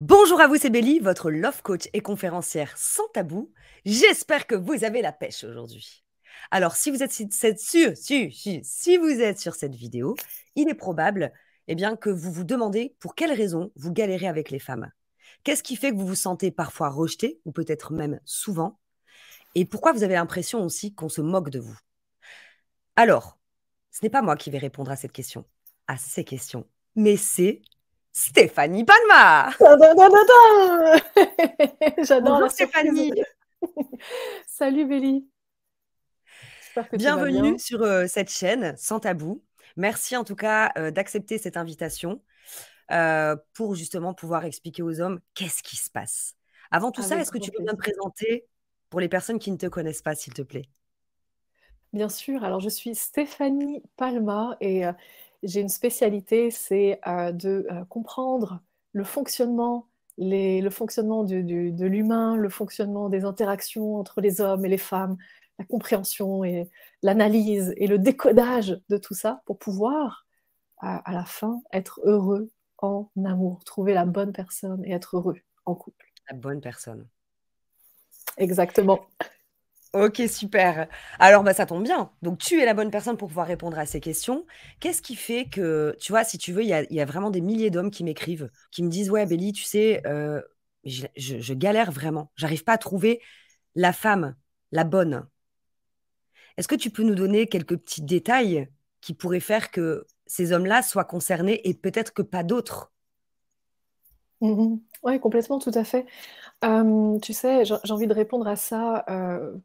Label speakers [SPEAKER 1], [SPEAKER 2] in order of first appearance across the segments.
[SPEAKER 1] Bonjour à vous, c'est Belly, votre love coach et conférencière sans tabou. J'espère que vous avez la pêche aujourd'hui. Alors, si vous êtes si, si, vous êtes sur cette vidéo, il est probable eh bien, que vous vous demandez pour quelles raisons vous galérez avec les femmes. Qu'est-ce qui fait que vous vous sentez parfois rejeté, ou peut-être même souvent Et pourquoi vous avez l'impression aussi qu'on se moque de vous Alors, ce n'est pas moi qui vais répondre à cette question, à ces questions, mais c'est Stéphanie Palma.
[SPEAKER 2] J'adore Stéphanie. Salut Béli. Bienvenue sur
[SPEAKER 1] euh, cette chaîne sans tabou. Merci en tout cas euh, d'accepter cette invitation euh, pour justement pouvoir expliquer aux hommes qu'est-ce qui se passe. Avant tout ça, est-ce que tu peux te présenter pour les personnes qui ne te connaissent pas, s'il te plaît
[SPEAKER 2] Bien sûr. Alors, je suis Stéphanie Palma et j'ai une spécialité, c'est euh, de euh, comprendre le fonctionnement, le fonctionnement de l'humain, le fonctionnement des interactions entre les hommes et les femmes, la compréhension et l'analyse et le décodage de tout ça pour pouvoir, euh, à la fin, être heureux en amour, trouver la bonne personne et être heureux en couple.
[SPEAKER 1] La bonne personne.
[SPEAKER 2] Exactement.
[SPEAKER 1] Ok, super. Alors, bah, ça tombe bien. Donc, tu es la bonne personne pour pouvoir répondre à ces questions. Qu'est-ce qui fait que, tu vois, si tu veux, il y a, vraiment des milliers d'hommes qui m'écrivent, qui me disent, ouais, Béli, tu sais, euh, je, galère vraiment. J'arrive pas à trouver la femme, la bonne. Est-ce que tu peux nous donner quelques petits détails qui pourraient faire que ces hommes-là soient concernés et peut-être que pas d'autres
[SPEAKER 2] mmh Oui, complètement, tout à fait tu sais, j'ai envie de répondre à ça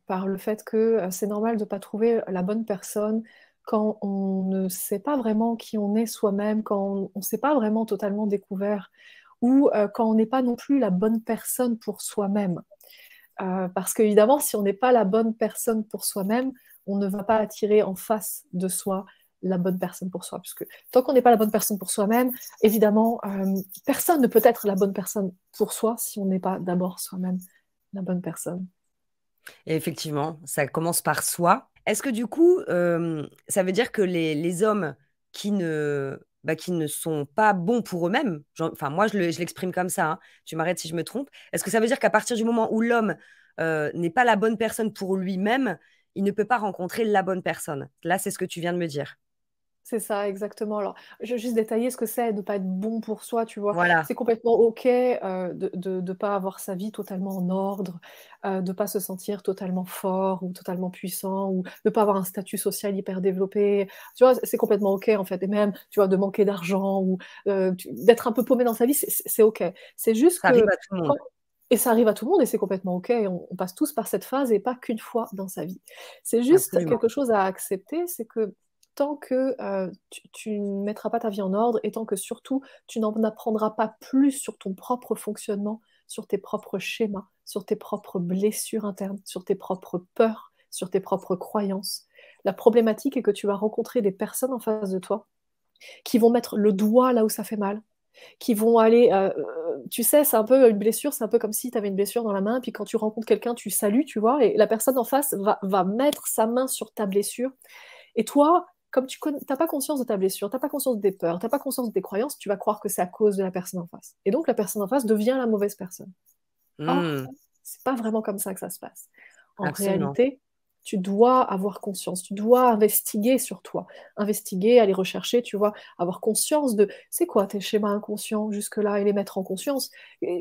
[SPEAKER 2] par le fait que c'est normal de ne pas trouver la bonne personne quand on ne sait pas vraiment qui on est soi-même, quand on ne s'est pas vraiment totalement découvert ou quand on n'est pas non plus la bonne personne pour soi-même. parce qu'évidemment, si on n'est pas la bonne personne pour soi-même, on ne va pas attirer en face de soi la bonne personne pour soi. Puisque tant qu'on n'est pas la bonne personne pour soi-même, évidemment, euh, personne ne peut être la bonne personne pour soi si on n'est pas d'abord soi-même la bonne personne.
[SPEAKER 1] Et effectivement, ça commence par soi. Est-ce que du coup, euh, ça veut dire que les, hommes qui ne, bah, qui ne sont pas bons pour eux-mêmes, enfin moi je l'exprime comme ça, hein, tu m'arrêtes si je me trompe, est-ce que ça veut dire qu'à partir du moment où l'homme euh, n'est pas la bonne personne pour lui-même, il ne peut pas rencontrer la bonne personne Là, c'est ce que tu viens de me dire.
[SPEAKER 2] C'est ça, exactement. Alors, je juste détailler ce que c'est de ne pas être bon pour soi, tu vois. C'est complètement OK euh, de ne pas avoir sa vie totalement en ordre, euh, de ne pas se sentir totalement fort ou totalement puissant, ou de ne pas avoir un statut social hyper développé. Tu vois, c'est complètement OK, en fait. Et même, tu vois, de manquer d'argent ou euh, d'être un peu paumé dans sa vie, c'est OK. C'est juste que... Et ça arrive à tout le monde et c'est complètement OK. On, passe tous par cette phase et pas qu'une fois dans sa vie. C'est juste quelque chose à accepter, c'est que tant que tu, ne mettras pas ta vie en ordre et tant que surtout tu n'en apprendras pas plus sur ton propre fonctionnement, sur tes propres schémas, sur tes propres blessures internes, sur tes propres peurs, sur tes propres croyances. La problématique est que tu vas rencontrer des personnes en face de toi qui vont mettre le doigt là où ça fait mal, qui vont aller, tu sais, c'est un peu une blessure, c'est un peu comme si tu avais une blessure dans la main, puis quand tu rencontres quelqu'un, tu salues, tu vois, et la personne en face va, va mettre sa main sur ta blessure. Et toi, comme tu n'as pas conscience de ta blessure, tu n'as pas conscience des peurs, tu n'as pas conscience des croyances, tu vas croire que c'est à cause de la personne en face. Et donc la personne en face devient la mauvaise personne. Hmm. c'est pas vraiment comme ça que ça se passe. En réalité, tu dois avoir conscience, tu dois investiguer sur toi, investiguer, aller rechercher, tu vois, avoir conscience de c'est quoi tes schémas inconscients jusque-là et les mettre en conscience.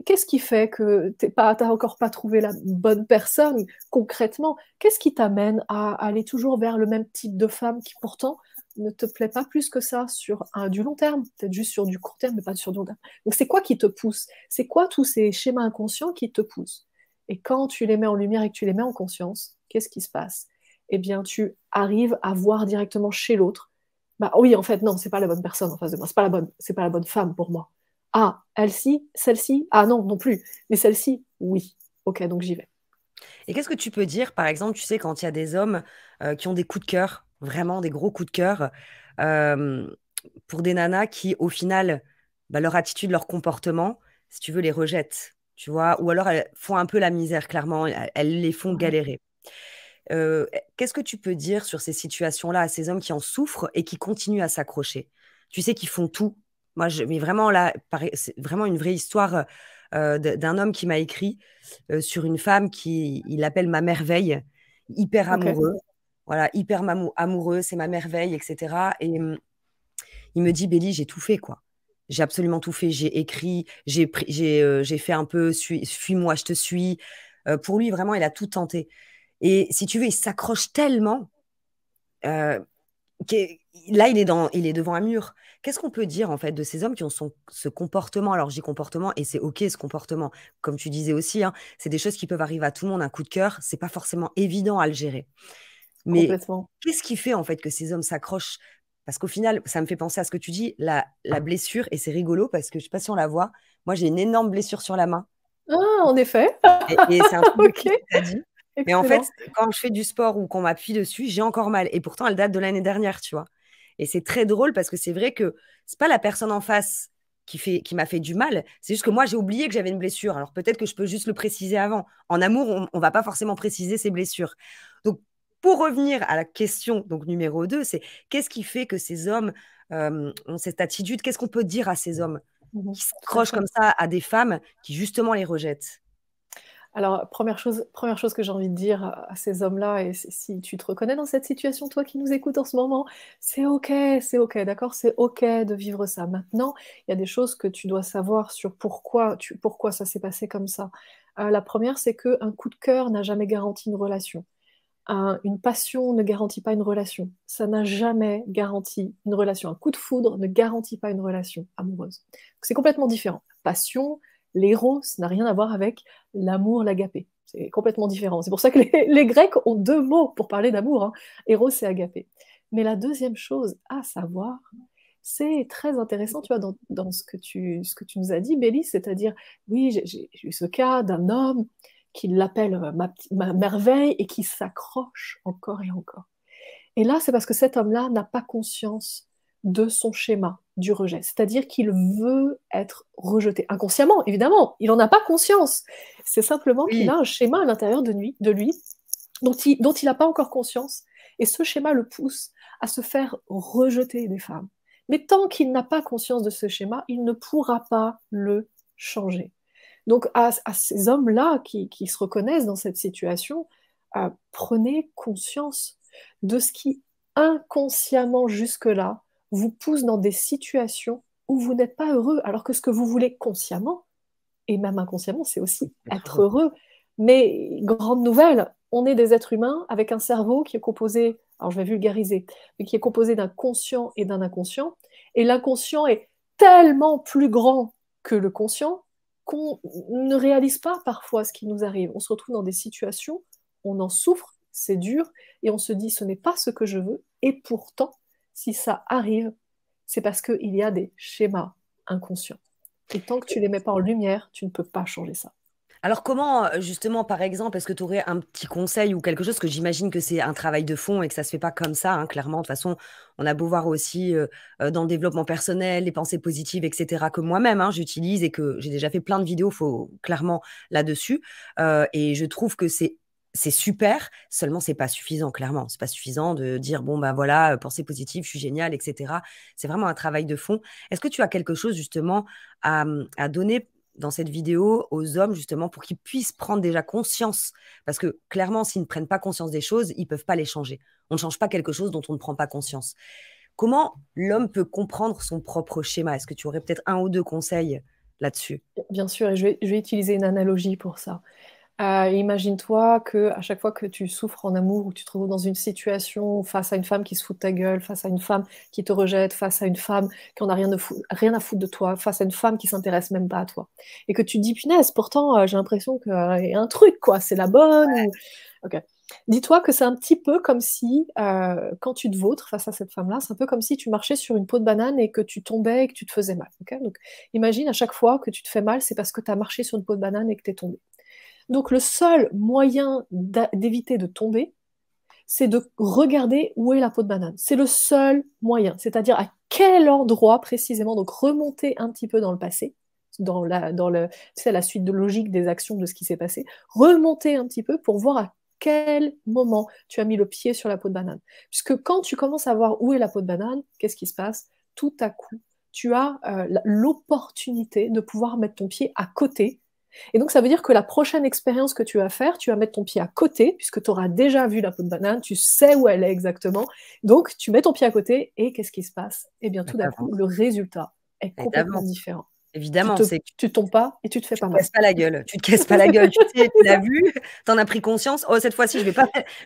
[SPEAKER 2] Qu'est-ce qui fait que tu n'as encore pas trouvé la bonne personne concrètement Qu'est-ce qui t'amène à aller toujours vers le même type de femme qui pourtant ne te plaît pas plus que ça sur du long terme, peut-être juste sur du court terme, mais pas sur du long terme. Donc c'est quoi qui te pousse C'est quoi tous ces schémas inconscients qui te poussent Et quand tu les mets en lumière et que tu les mets en conscience, qu'est-ce qui se passe Eh bien, tu arrives à voir directement chez l'autre. Bah oh oui, en fait, non, c'est pas la bonne personne en face de moi, c'est pas la bonne, c'est pas la bonne femme pour moi. Ah, elle-ci, celle-ci, ah non, non plus, mais celle-ci, oui. Ok, donc j'y vais.
[SPEAKER 1] Et qu'est-ce que tu peux dire, par exemple, tu sais, quand il y a des hommes euh, qui ont des coups de cœur, vraiment des gros coups de cœur, euh, pour des nanas qui, au final, bah, leur attitude, leur comportement, si tu veux, les rejettent, tu vois, ou alors elles font un peu la misère, clairement, elles les font galérer. Euh, qu'est-ce que tu peux dire sur ces situations-là à ces hommes qui en souffrent et qui continuent à s'accrocher Tu sais qu'ils font tout. Moi, je, mais vraiment là, c'est vraiment une vraie histoire euh, d'un homme qui m'a écrit euh, sur une femme qui, il appelle ma merveille, hyper amoureux, voilà, hyper amoureux, c'est ma merveille, etc. Et mm, il me dit, Béli, j'ai tout fait quoi j'ai absolument tout fait. J'ai écrit, j'ai j'ai fait un peu, suis-moi, je te suis. pour lui, vraiment, il a tout tenté. Et si tu veux, il s'accroche tellement. Euh, là, il est, dans, il est devant un mur. Qu'est-ce qu'on peut dire en fait de ces hommes qui ont ce comportement Alors, j'ai comportement et c'est ok ce comportement. Comme tu disais aussi, hein, c'est des choses qui peuvent arriver à tout le monde. Un coup de cœur, c'est pas forcément évident à le gérer. Mais qu'est-ce qui fait en fait que ces hommes s'accrochent Parce qu'au final, ça me fait penser à ce que tu dis, la, blessure. Et c'est rigolo parce que je sais pas si on la voit. Moi, j'ai une énorme blessure sur la main.
[SPEAKER 2] Ah, en effet.
[SPEAKER 1] Et, c'est un truc tu as dit. Mais en fait, quand je fais du sport ou qu'on m'appuie dessus, j'ai encore mal. Et pourtant, elle date de l'année dernière, tu vois. Et c'est très drôle parce que c'est vrai que c'est pas la personne en face qui, fait, qui m'a fait du mal. C'est juste que moi, j'ai oublié que j'avais une blessure. Alors peut-être que je peux juste le préciser avant. En amour, on, ne va pas forcément préciser ses blessures. Donc, pour revenir à la question donc numéro 2, c'est qu'est-ce qui fait que ces hommes ont cette attitude Qu'est-ce qu'on peut dire à ces hommes
[SPEAKER 2] mmh qui s'accrochent comme ça
[SPEAKER 1] à des femmes qui
[SPEAKER 2] justement les rejettent alors, première chose, que j'ai envie de dire à ces hommes-là, et si tu te reconnais dans cette situation, toi qui nous écoutes en ce moment, c'est OK, c'est OK, d'accord C'est OK de vivre ça. Maintenant, il y a des choses que tu dois savoir sur pourquoi, ça s'est passé comme ça. Euh, la première, c'est qu'un coup de cœur n'a jamais garanti une relation. une passion ne garantit pas une relation. Ça n'a jamais garanti une relation. Un coup de foudre ne garantit pas une relation amoureuse. C'est complètement différent. Passion, L'héros, n'a rien à voir avec l'amour, l'agapé. C'est complètement différent. C'est pour ça que les, Grecs ont deux mots pour parler d'amour, héros hein. et agapé. Mais la deuxième chose à savoir, c'est très intéressant, tu vois, dans, ce, que tu, nous as dit, Bélis, c'est-à-dire, oui, j'ai eu ce cas d'un homme qui l'appelle euh, ma, merveille et qui s'accroche encore et encore. Et là, c'est parce que cet homme-là n'a pas conscience de son schéma du rejet, c'est-à-dire qu'il veut être rejeté inconsciemment, évidemment, il n'en a pas conscience, c'est simplement qu'il a un schéma à l'intérieur de lui, de lui dont il n'a pas encore conscience, et ce schéma le pousse à se faire rejeter des femmes. Mais tant qu'il n'a pas conscience de ce schéma, il ne pourra pas le changer. Donc à, ces hommes-là qui, se reconnaissent dans cette situation, euh, prenez conscience de ce qui inconsciemment jusque-là vous pousse dans des situations où vous n'êtes pas heureux, alors que ce que vous voulez consciemment, et même inconsciemment, c'est aussi être heureux. Mais grande nouvelle, on est des êtres humains avec un cerveau qui est composé, alors je vais vulgariser, mais qui est composé d'un conscient et d'un inconscient. Et l'inconscient est tellement plus grand que le conscient qu'on ne réalise pas parfois ce qui nous arrive. On se retrouve dans des situations, on en souffre, c'est dur, et on se dit ce n'est pas ce que je veux, et pourtant si ça arrive, c'est parce qu'il y a des schémas inconscients. Et tant que tu les mets pas en lumière, tu ne peux pas changer ça.
[SPEAKER 1] Alors comment, euh, justement, par exemple, est-ce que tu aurais un petit conseil ou quelque chose que j'imagine que c'est un travail de fond et que ça ne se fait pas comme ça, hein, clairement. De toute façon, on a beau voir aussi euh, euh, dans le développement personnel, les pensées positives, etc., que moi-même, hein, j'utilise et que j'ai déjà fait plein de vidéos, faut, clairement, là-dessus. et je trouve que c'est c'est super, seulement c'est pas suffisant, clairement. C'est pas suffisant de dire bon ben voilà, pensée positive, je suis génial, etc. C'est vraiment un travail de fond. Est-ce que tu as quelque chose justement mmh, à, donner dans cette vidéo aux hommes justement pour qu'ils puissent prendre déjà conscience parce que clairement s'ils ne prennent pas conscience des choses ils peuvent pas les changer on ne change pas quelque chose dont on ne prend pas conscience comment l'homme peut comprendre son propre schéma est-ce que tu aurais peut-être un ou deux conseils là-dessus
[SPEAKER 2] bien sûr et je vais utiliser une analogie pour ça euh, imagine-toi que à chaque fois que tu souffres en amour ou que tu te retrouves dans une situation face à une femme qui se fout de ta gueule, face à une femme qui te rejette, face à une femme qui en a rien, à foutre de toi, face à une femme qui s'intéresse même pas à toi, et que tu dis punaise, pourtant euh, j'ai l'impression qu'il y a un truc quoi, c'est la bonne. Dis-toi que c'est un petit peu comme si, euh, quand tu te vautres face à cette femme-là, c'est un peu comme si tu marchais sur une peau de banane et que tu tombais et que tu te faisais mal. Donc imagine à chaque fois que tu te fais mal, c'est parce que tu as marché sur une peau de banane et que tu es tombé. Donc le seul moyen d'éviter de tomber, c'est de regarder où est la peau de banane. C'est le seul moyen, c'est-à-dire à quel endroit précisément, donc remonter un petit peu dans le passé, dans la, suite de logique des actions de ce qui s'est passé, remonter un petit peu pour voir à quel moment tu as mis le pied sur la peau de banane. Puisque quand tu commences à voir où est la peau de banane, qu'est-ce qui se passe Tout à coup, tu as euh, l'opportunité de pouvoir mettre ton pied à côté et donc, ça veut dire que la prochaine expérience que tu vas faire, tu vas mettre ton pied à côté, puisque tu auras déjà vu la peau de banane, tu sais où elle est exactement. Donc, tu mets ton pied à côté et qu'est-ce qui se passe Eh bien, tout d'un coup, le résultat est complètement différent. Évidemment, tu, te, tombes pas et tu te fais tu pas te Casses pas la gueule. Tu te casses pas la gueule. tu
[SPEAKER 1] tu l'as vu, en as pris conscience. Oh, cette fois-ci, je vais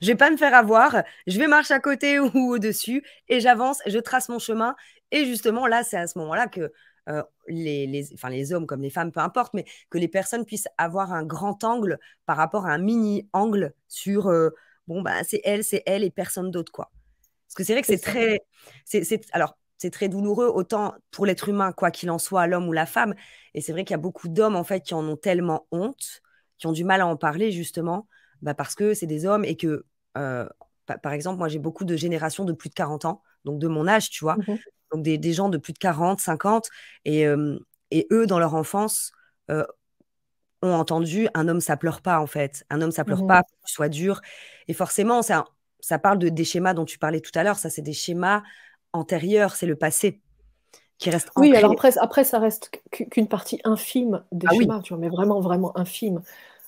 [SPEAKER 1] je vais pas me faire avoir. Je vais marcher à côté ou au dessus et j'avance. Je trace mon chemin. Et justement, là, c'est à ce moment-là que euh, les, enfin, les hommes comme les femmes, peu importe, mais que les personnes puissent avoir un grand angle par rapport à un mini angle sur euh, bon, bah, c'est elle, c'est elle et personne d'autre, quoi. Parce que c'est vrai que c'est très. alors, c'est très douloureux, autant pour l'être humain, quoi qu'il en soit, l'homme ou la femme. Et c'est vrai qu'il y a beaucoup d'hommes, en fait, qui en ont tellement honte, qui ont du mal à en parler, justement, bah, parce que c'est des hommes et que, euh, par exemple, moi, j'ai beaucoup de générations de plus de 40 ans donc de mon âge, tu vois. Mmh donc des, gens de plus de 40, 50. Euh, et, eux, dans leur enfance, euh, ont entendu un homme, ça pleure pas, en fait. Un homme, ça pleure mmh pas, soit tu sois dur. Et forcément, ça, ça parle de, des schémas dont tu parlais tout à l'heure. Ça, c'est des schémas antérieurs, c'est le passé qui reste Oui, alors
[SPEAKER 2] après, après, ça reste qu'une partie infime des ah schémas, tu vois, mais vraiment, vraiment infime,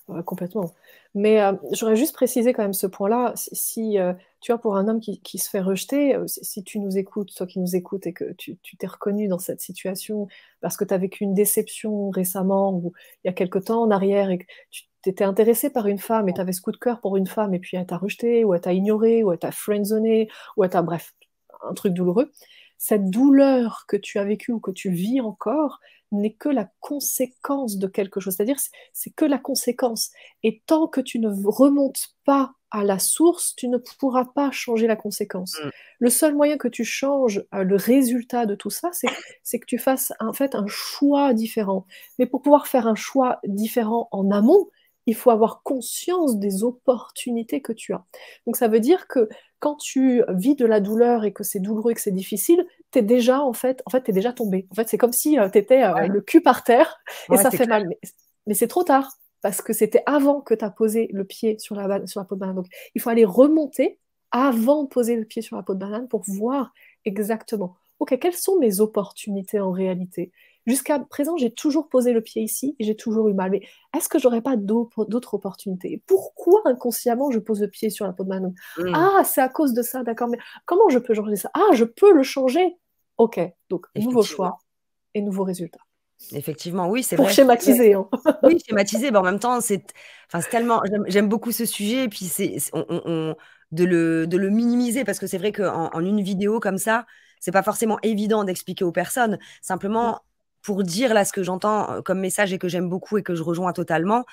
[SPEAKER 2] euh, complètement. Mais euh, j'aurais juste précisé quand même ce point-là. Si, euh, tu vois, pour un homme qui, se fait rejeter, euh, si tu nous écoutes, toi qui nous écoutes et que tu t'es reconnu dans cette situation parce que tu as vécu une déception récemment ou il y a quelque temps en arrière et que tu t'étais intéressé par une femme et tu avais ce coup de cœur pour une femme et puis elle t'a rejeté ou elle t'a ignoré ou elle t'a friendzoné ou elle t'a, bref, un truc douloureux, cette douleur que tu as vécue ou que tu vis encore n'est que la conséquence de quelque chose. C'est-à-dire, c'est que la conséquence. Et tant que tu ne remontes pas à la source, tu ne pourras pas changer la conséquence. Mm. Le seul moyen que tu changes euh, le résultat de tout ça, c'est que tu fasses en fait un choix différent. Mais pour pouvoir faire un choix différent en amont, il faut avoir conscience des opportunités que tu as. Donc ça veut dire que quand tu vis de la douleur et que c'est douloureux et que c'est difficile, t'es déjà en fait, en fait, déjà tombé. En fait, c'est comme si euh, tu étais euh, le cul par terre et ça fait mal. mais, c'est trop tard parce que c'était avant que tu as posé le pied sur la, sur la peau de banane. Donc, il faut aller remonter avant de poser le pied sur la peau de banane pour voir exactement, quelles sont mes opportunités en réalité Jusqu'à présent, j'ai toujours posé le pied ici et j'ai toujours eu mal. Mais est-ce que j'aurais pas d'autres opportunités Pourquoi inconsciemment je pose le pied sur la peau de ma hmm. Ah, c'est à cause de ça, d'accord. Mais comment je peux changer ça Ah, je peux le changer. Ok, donc nouveau choix et nouveau résultat.
[SPEAKER 1] Effectivement, oui, c'est Pour schématiser. Hein. oui, schématiser, mais en même temps, c'est enfin, tellement. J'aime beaucoup ce sujet, et puis c'est on, de, le, de le minimiser, parce que c'est vrai qu'en en une vidéo comme ça, c'est pas forcément évident d'expliquer aux personnes. Simplement, pour dire là ce que j'entends euh, comme message et que j'aime beaucoup et que je rejoins totalement,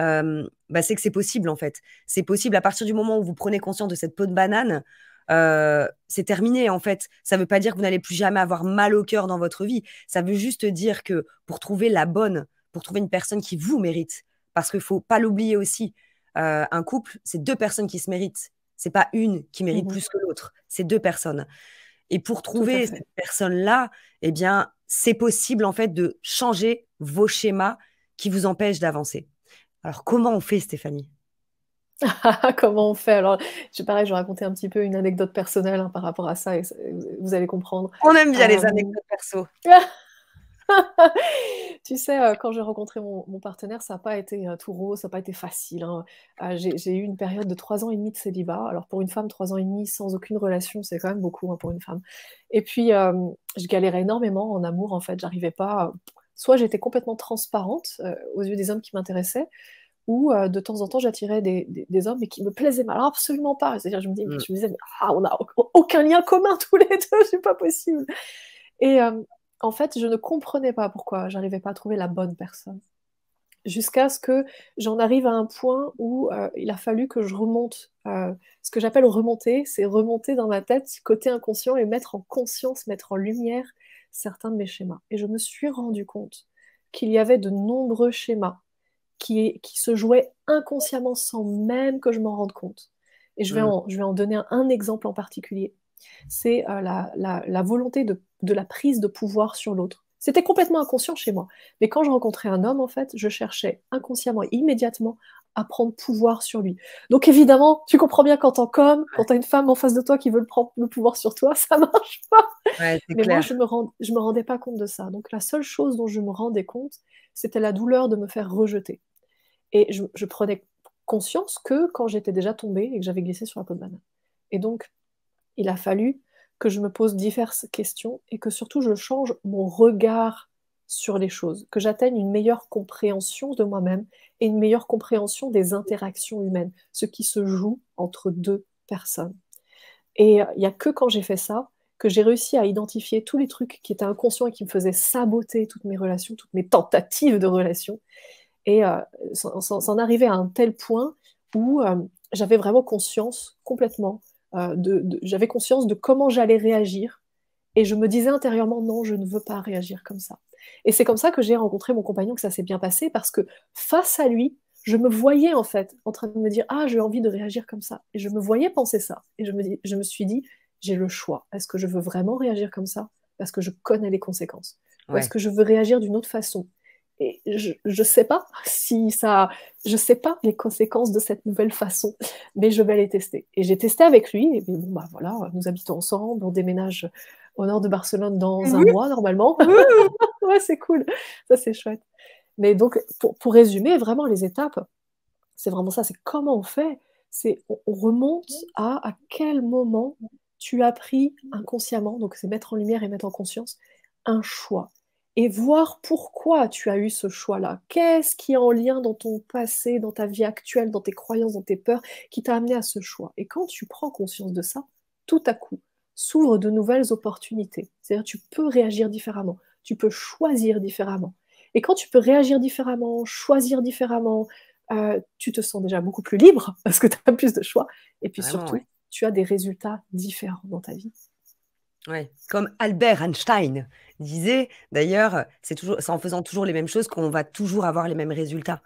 [SPEAKER 1] euh, bah, c'est que c'est possible en fait. C'est possible à partir du moment où vous prenez conscience de cette peau de banane. Euh, c'est terminé en fait. Ça ne veut pas dire que vous n'allez plus jamais avoir mal au cœur dans votre vie. Ça veut juste dire que pour trouver la bonne, pour trouver une personne qui vous mérite, parce qu'il faut pas l'oublier aussi, un couple, c'est deux personnes qui se méritent. C'est pas une qui mérite mmh plus que l'autre. C'est deux personnes. Et pour trouver cette personne-là, eh bien, c'est possible en fait de changer vos schémas qui vous empêchent d'avancer. Alors comment on fait Stéphanie
[SPEAKER 2] Comment on fait Alors, je, pareil, je vais raconter un petit peu une anecdote personnelle hein, par rapport à ça et vous allez comprendre. On aime bien les euh, anecdotes perso. tu sais, euh, quand j'ai rencontré mon, partenaire, ça n'a pas été euh, tout rose, ça n'a pas été facile. Hein. Ah, j'ai eu une période de trois ans et demi de célibat. Alors pour une femme, trois ans et demi sans aucune relation, c'est quand même beaucoup hein, pour une femme. Et puis, je galérais énormément en amour, en fait. J'arrivais pas. Soit j'étais complètement transparente euh, aux yeux des hommes qui m'intéressaient, ou de temps en temps j'attirais des, hommes mais qui me plaisaient mal, absolument pas. C'est-à-dire je me mmh. je me disais, ah, on n'a aucun lien commun tous les deux, c'est pas possible. Et, en fait, je ne comprenais pas pourquoi j'arrivais pas à trouver la bonne personne. Jusqu'à ce que j'en arrive à un point où euh, il a fallu que je remonte. Euh, ce que j'appelle remonter, c'est remonter dans ma tête côté inconscient et mettre en conscience, mettre en lumière certains de mes schémas. Et je me suis rendu compte qu'il y avait de nombreux schémas qui, se jouaient inconsciemment sans même que je m'en rende compte.
[SPEAKER 1] Et je vais, mm.
[SPEAKER 2] en, donner un exemple en particulier c'est euh, la, volonté de, la prise de pouvoir sur l'autre. C'était complètement inconscient chez moi. Mais quand je rencontrais un homme, en fait, je cherchais inconsciemment, immédiatement, à prendre pouvoir sur lui. Donc évidemment, tu comprends bien quand tant comme quand t'as une femme en face de toi qui veut le prendre le pouvoir sur toi, ça marche pas. Mais moi, je me, me rendais pas compte de ça. Donc la seule chose dont je me rendais compte, c'était la douleur de me faire rejeter. Et je, je prenais conscience que quand j'étais déjà tombée et que j'avais glissé sur la peau de banane. Et donc, il a fallu que je me pose diverses questions et que surtout je change mon regard sur les choses, que j'atteigne une meilleure compréhension de moi-même et une meilleure compréhension des interactions humaines, ce qui se joue entre deux personnes. Et euh, il n'y a que quand j'ai fait ça que j'ai réussi à identifier tous les trucs qui étaient inconscients et qui me faisaient saboter toutes mes relations, toutes mes tentatives de relations, et s'en euh, arriver à un tel point où euh, j'avais vraiment conscience complètement euh, j'avais conscience de comment j'allais réagir. Et je me disais intérieurement, non, je ne veux pas réagir comme ça. Et c'est comme ça que j'ai rencontré mon compagnon, que ça s'est bien passé, parce que face à lui, je me voyais en fait en train de me dire, ah, j'ai envie de réagir comme ça. Et je me voyais penser ça. Et je me, suis dit, j'ai le choix. Est-ce que je veux vraiment réagir comme ça Parce que je connais les conséquences. Ou est-ce que je veux réagir d'une autre façon et je ne sais pas si ça, je sais pas les conséquences de cette nouvelle façon, mais je vais les tester. Et j'ai testé avec lui, et bon, bah voilà, nous habitons ensemble, on déménage au nord de Barcelone dans un mois normalement. ouais, c'est cool, ça c'est chouette. Mais donc, pour, pour, résumer vraiment les étapes, c'est vraiment ça, c'est comment on fait, c'est on remonte à à quel moment tu as pris inconsciemment, donc c'est mettre en lumière et mettre en conscience, un choix et voir pourquoi tu as eu ce choix-là. Qu'est-ce qui est en lien dans ton passé, dans ta vie actuelle, dans tes croyances, dans tes peurs, qui t'a amené à ce choix. Et quand tu prends conscience de ça, tout à coup, s'ouvrent de nouvelles opportunités. C'est-à-dire tu peux réagir différemment, tu peux choisir différemment. Et quand tu peux réagir différemment, choisir différemment, euh, tu te sens déjà beaucoup plus libre parce que tu as plus de choix. Et puis surtout, tu as des résultats différents dans ta vie.
[SPEAKER 1] Ouais. Comme
[SPEAKER 2] Albert Einstein
[SPEAKER 1] disait, d'ailleurs, c'est toujours, en faisant toujours les mêmes choses qu'on va toujours avoir les mêmes résultats.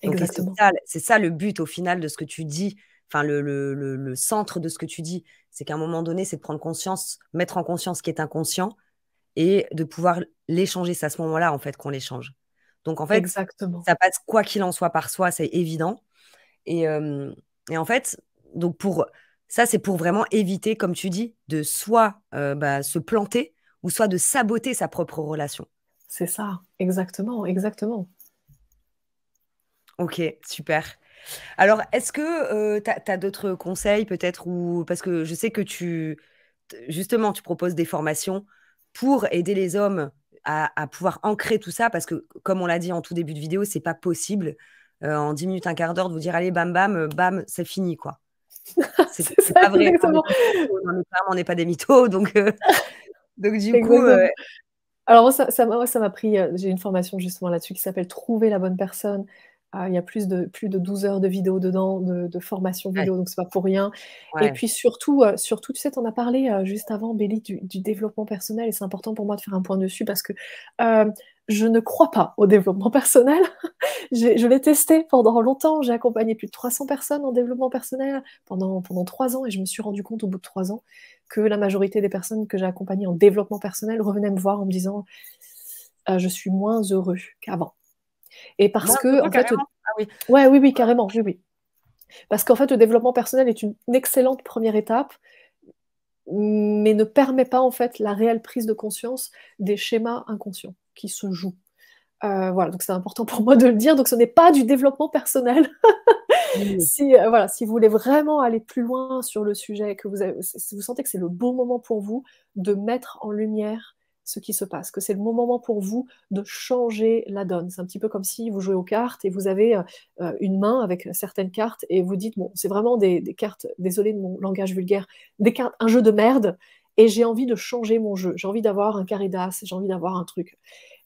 [SPEAKER 1] Exactement. C'est ça, le but au final de ce que tu dis, enfin le, le, le, centre de ce que tu dis, c'est qu'à un moment donné, c'est de prendre conscience, mettre en conscience ce qui est inconscient et de pouvoir l'échanger. C'est à ce moment-là en fait qu'on l'échange. Donc en fait, ça
[SPEAKER 2] passe
[SPEAKER 1] quoi qu'il en soit par soi, c'est évident. Et, euh, et en fait, donc pour ça, c'est pour vraiment éviter, comme tu dis, de soit euh, bah, se planter ou soit de saboter sa propre relation. C'est ça, exactement, exactement. Ok, super. Alors, est-ce que euh, tu as, d'autres conseils peut-être ou parce que je sais que tu justement tu proposes des formations pour aider les hommes à, pouvoir ancrer tout ça parce que comme on l'a dit en tout début de vidéo, c'est pas possible euh, en 10 minutes un quart d'heure de vous dire allez bam bam bam, c'est fini quoi.
[SPEAKER 2] C'est pas vrai. Hein, exactement.
[SPEAKER 1] On n'est pas des mythos, donc, euh, du coup. Euh,
[SPEAKER 2] Alors, ça, ça, moi, ça m'a pris. Euh, j'ai une formation justement là-dessus qui s'appelle Trouver la bonne personne. Ah, il y a plus de, plus de 12 heures de vidéos dedans, de, formation vidéo, donc c'est pas pour rien. Et puis surtout, surtout, tu sais, on as parlé juste avant, Béli, du, du, développement personnel, et c'est important pour moi de faire un point dessus parce que je ne crois pas au développement personnel. je l'ai testé pendant longtemps. J'ai accompagné plus de 300 personnes en développement personnel pendant, pendant 3 ans et je me suis rendu compte au bout de 3 ans que la majorité des personnes que j'ai accompagnées en développement personnel revenaient me voir en me disant euh, Je suis moins heureux qu'avant. Et parce que. En fait, ah oui. Ouais, oui, oui, carrément. Oui, oui. Parce qu'en fait, le développement personnel est une excellente première étape mais ne permet pas en fait la réelle prise de conscience des schémas inconscients qui se joue. Euh, voilà, donc c'est important pour moi de le dire. Donc ce n'est pas du développement personnel. si, euh, voilà, si vous voulez vraiment aller plus loin sur le sujet, que vous, vous sentez que c'est le bon moment pour vous de mettre en lumière ce qui se passe, que c'est le bon moment pour vous de changer la donne. C'est un petit peu comme si vous jouez aux cartes et vous avez euh, une main avec certaines cartes et vous dites, bon, c'est vraiment des, des cartes, désolé de mon langage vulgaire, des cartes, un jeu de merde et j'ai envie de changer mon jeu, j'ai envie d'avoir un carré d'as, j'ai envie d'avoir un truc.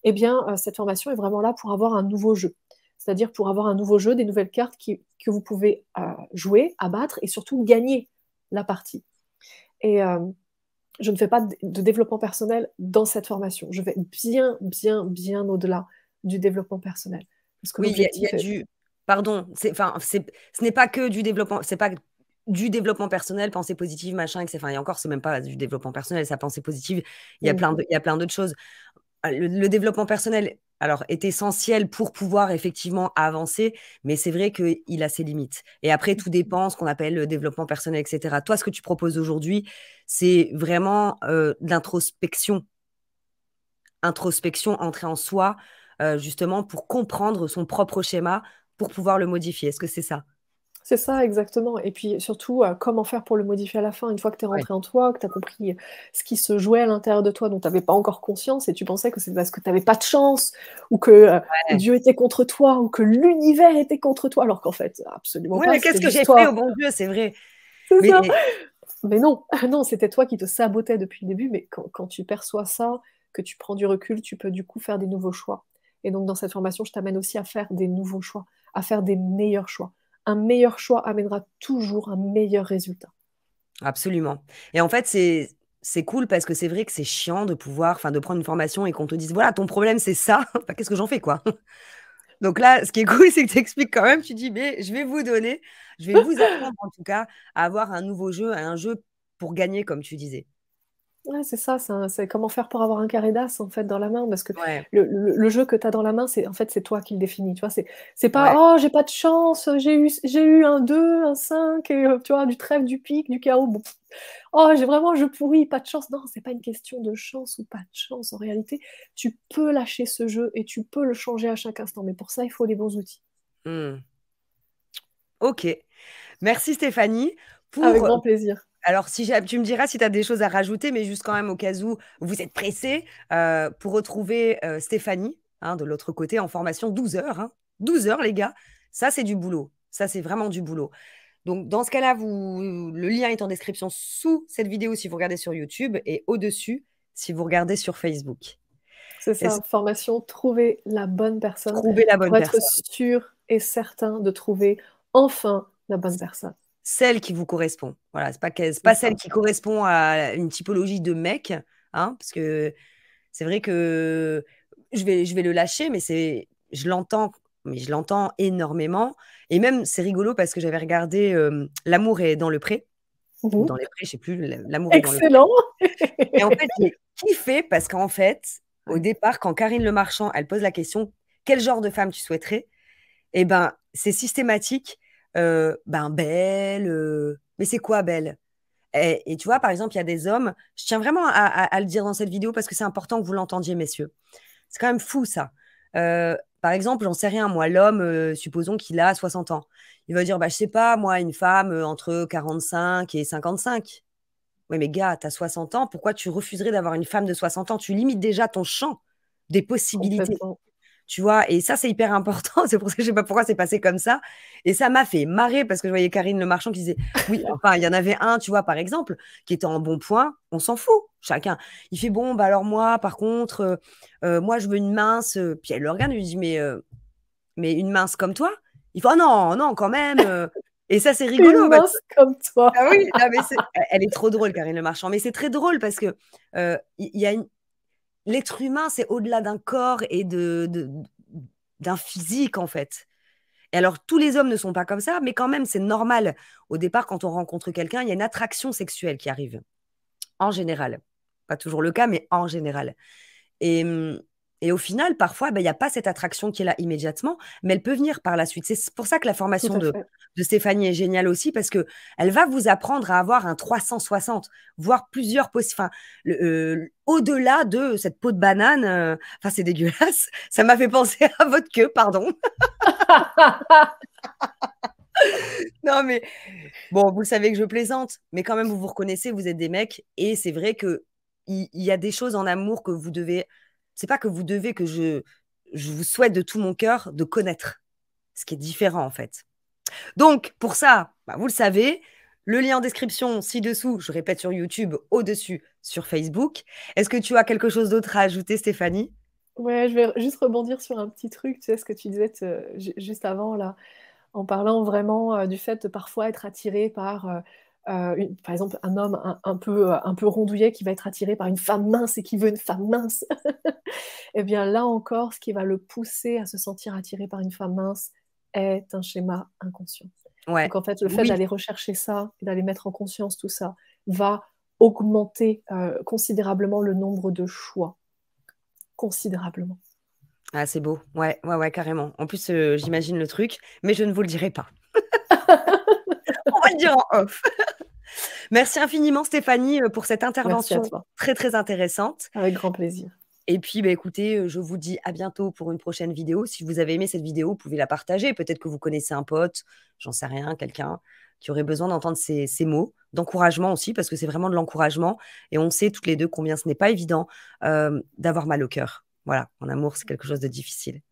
[SPEAKER 2] Eh bien, euh, cette formation est vraiment là pour avoir un nouveau jeu. C'est-à-dire pour avoir un nouveau jeu, des nouvelles cartes qui, que vous pouvez euh, jouer, abattre et surtout gagner la partie. Et euh, je ne fais pas de développement personnel dans cette formation. Je vais bien, bien, bien au-delà du développement personnel. Parce que oui, il y, a, du.
[SPEAKER 1] Pardon, enfin, ce n'est pas que du développement, c'est pas du développement personnel, pensée positive, machin, etc. Enfin, et encore, c'est même pas du développement personnel, sa pensée positive. Il y a mm. plein il y a plein d'autres choses. Ah, le, développement personnel, alors, est essentiel pour pouvoir effectivement avancer, mais c'est vrai qu'il a ses limites. Et après, tout mm. dépend ce qu'on appelle le développement personnel, etc. Toi, ce que tu proposes aujourd'hui, c'est vraiment euh, d'introspection. Introspection, entrer en soi, euh, justement, pour comprendre son propre schéma, pour pouvoir le modifier. Est-ce que c'est ça
[SPEAKER 2] c'est ça, exactement. Et puis surtout, euh, comment faire pour le modifier à la fin, une fois que tu es rentré en toi, que tu as compris euh, ce qui se jouait à l'intérieur de toi, dont tu n'avais pas encore conscience, et tu pensais que c'était parce que tu n'avais pas de chance, ou que euh, Dieu était contre toi, ou que l'univers était contre toi, alors qu'en fait, absolument Oui, mais Qu'est-ce que j'ai fait au oh
[SPEAKER 1] bon Dieu, c'est vrai.
[SPEAKER 2] Mais... non, non, c'était toi qui te sabotais depuis le début, mais quand tu perçois ça, que tu prends du recul, tu peux du coup faire des nouveaux choix. Et donc dans cette formation, je t'amène aussi à faire des nouveaux choix, à faire des meilleurs choix un meilleur choix amènera toujours un meilleur résultat.
[SPEAKER 1] Absolument. Et en fait, c'est c'est cool parce que c'est vrai que c'est chiant de pouvoir, enfin, de prendre une formation et qu'on te dise voilà, ton problème c'est ça. Qu'est-ce que j'en fais quoi Donc là, ce qui est cool, c'est que tu expliques quand même. Tu dis mais je vais vous donner, je vais vous apprendre en tout cas à avoir un nouveau jeu, un jeu pour gagner comme tu disais
[SPEAKER 2] c'est ça, c'est comment faire pour avoir un carré d'as en fait dans la main, parce que le, jeu que tu as dans la main, c'est en fait c'est toi qui le définis, tu vois, c'est pas oh j'ai pas de chance, j'ai eu, eu un 2, un 5, et, euh, tu vois, du trèfle, du pic, du chaos, oh j'ai vraiment je pourris, pas de chance, non, c'est pas une question de chance ou pas de chance, en réalité, tu peux lâcher ce jeu et tu peux le changer à chaque instant, mais pour ça il faut les bons outils.
[SPEAKER 1] Mmh. Ok, merci Stéphanie. Pour... Avec grand plaisir alors, si tu me diras si tu as des choses à rajouter, mais juste quand même au cas où vous êtes pressé euh, pour retrouver euh, Stéphanie hein, de l'autre côté en formation 12 heures. 12 hein. heures, les gars. Ça, c'est du boulot. Ça, c'est vraiment du boulot. Donc, dans ce cas-là, le lien est en description sous cette vidéo si vous regardez sur YouTube et au-dessus si vous regardez sur Facebook.
[SPEAKER 2] C'est ça, formation, trouver la bonne personne. Trouver la bonne pour être sûr et certain de trouver enfin la bonne personne celle qui vous correspond. Voilà,
[SPEAKER 1] c'est pas, pas celle qui correspond à une typologie de mec, hein, parce que c'est vrai que je vais, je vais le lâcher, mais c'est, je l'entends, mais je l'entends énormément. Et même, c'est rigolo parce que j'avais regardé euh, L'amour est dans le pré. Mhm. Dans les pré », je sais plus, l'amour est dans le Excellent. Et en fait, j'ai kiffé parce qu'en fait, au départ, quand Karine Le Marchand, elle pose la question, quel genre de femme tu souhaiterais Eh ben, c'est systématique euh, ben belle, euh, mais c'est quoi belle et, tu vois, par exemple, il y a des hommes, je tiens vraiment à, le dire dans cette vidéo parce que c'est important que vous l'entendiez, messieurs. C'est quand même fou ça. Euh, par exemple, j'en sais rien, moi, l'homme, supposons qu'il a 60 ans. Il va dire, bah, je sais pas, moi, une femme entre 45 et 55. Oui, mais gars, tu as 60 ans, pourquoi tu refuserais d'avoir une femme de 60 ans Tu limites déjà ton champ des possibilités tu vois. Et ça, c'est hyper important. C'est pour ça que je sais pas pourquoi c'est passé comme ça. Et ça m'a fait marrer parce que je voyais Karine Le Marchand qui disait, oui, enfin, il y en avait un, tu vois, par exemple, qui était en bon point. On s'en fout, chacun. Il fait bon, bah alors moi, par contre, euh, euh, moi, je veux une mince. Euh, Puis elle le regarde, lui dit, mais, mais une mince comme toi. Il fait, oh non, non, quand même. Et ça, c'est rigolo. Une mince comme toi. Ah elle est trop drôle, Karine Le Marchand. Mais c'est très drôle parce que il y, a une l'être humain, c'est au-delà d'un corps et de, d'un physique, en fait. Et alors, tous les hommes ne sont pas comme ça, mais quand même, c'est normal. Au départ, quand on rencontre quelqu'un, il y a une attraction sexuelle qui arrive. En général. Pas toujours le cas, mais en général. Et hum, et au final, parfois, bah, il y n'y a pas cette attraction qui est là immédiatement, mais elle peut venir par la suite. C'est pour ça que la formation de, de, Stéphanie est géniale aussi, parce que elle va vous apprendre à avoir un 360, voire plusieurs possibles. Euh, au-delà de cette peau de banane, euh, enfin, c'est dégueulasse. Ça m'a fait penser à votre queue, pardon. non, mais bon, vous le savez que je plaisante, mais quand même, vous vous reconnaissez, vous êtes des mecs, et c'est vrai que il y a des choses en amour que vous devez c'est pas que vous devez, que je, je vous souhaite de tout mon cœur de connaître, ce qui est différent en fait. Donc, pour ça, bah, vous le savez, le lien en description ci-dessous, je répète sur YouTube, au-dessus sur Facebook. Est-ce que tu as quelque chose d'autre à ajouter, Stéphanie
[SPEAKER 2] Ouais, je vais juste rebondir sur un petit truc, tu sais ce que tu disais euh, juste avant là, en parlant vraiment euh, du fait de parfois être attiré par euh, euh, par exemple, un homme un, peu, euh, un peu rondouillet qui va être attiré par une femme mince et qui veut une femme mince, et eh bien là encore, ce qui va le pousser à se sentir attiré par une femme mince est un schéma inconscient. Ouais. Donc en fait, le fait d'aller rechercher ça, d'aller mettre en conscience tout ça, va augmenter euh, considérablement le nombre de choix. Considérablement.
[SPEAKER 1] Ah, c'est beau. Ouais, ouais, ouais, carrément. En plus, j'imagine le truc, mais je ne vous le dirai pas. Merci infiniment Stéphanie euh, pour cette intervention très très intéressante. Avec grand plaisir. Et puis, bah, écoutez, euh, je vous dis à bientôt pour une prochaine vidéo. Si vous avez aimé cette vidéo, vous pouvez la partager. Peut-être que vous connaissez un pote, j'en sais rien, quelqu'un qui aurait besoin d'entendre ces, mots, d'encouragement aussi, parce que c'est vraiment de l'encouragement. Et on sait toutes les deux combien ce n'est pas évident euh, d'avoir mal au cœur. Voilà, en amour, c'est quelque chose de difficile.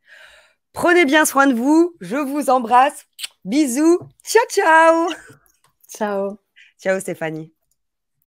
[SPEAKER 1] Prenez bien soin de vous. Je vous embrasse. Bisous. Ciao, ciao. Ciao. Ciao Stéphanie.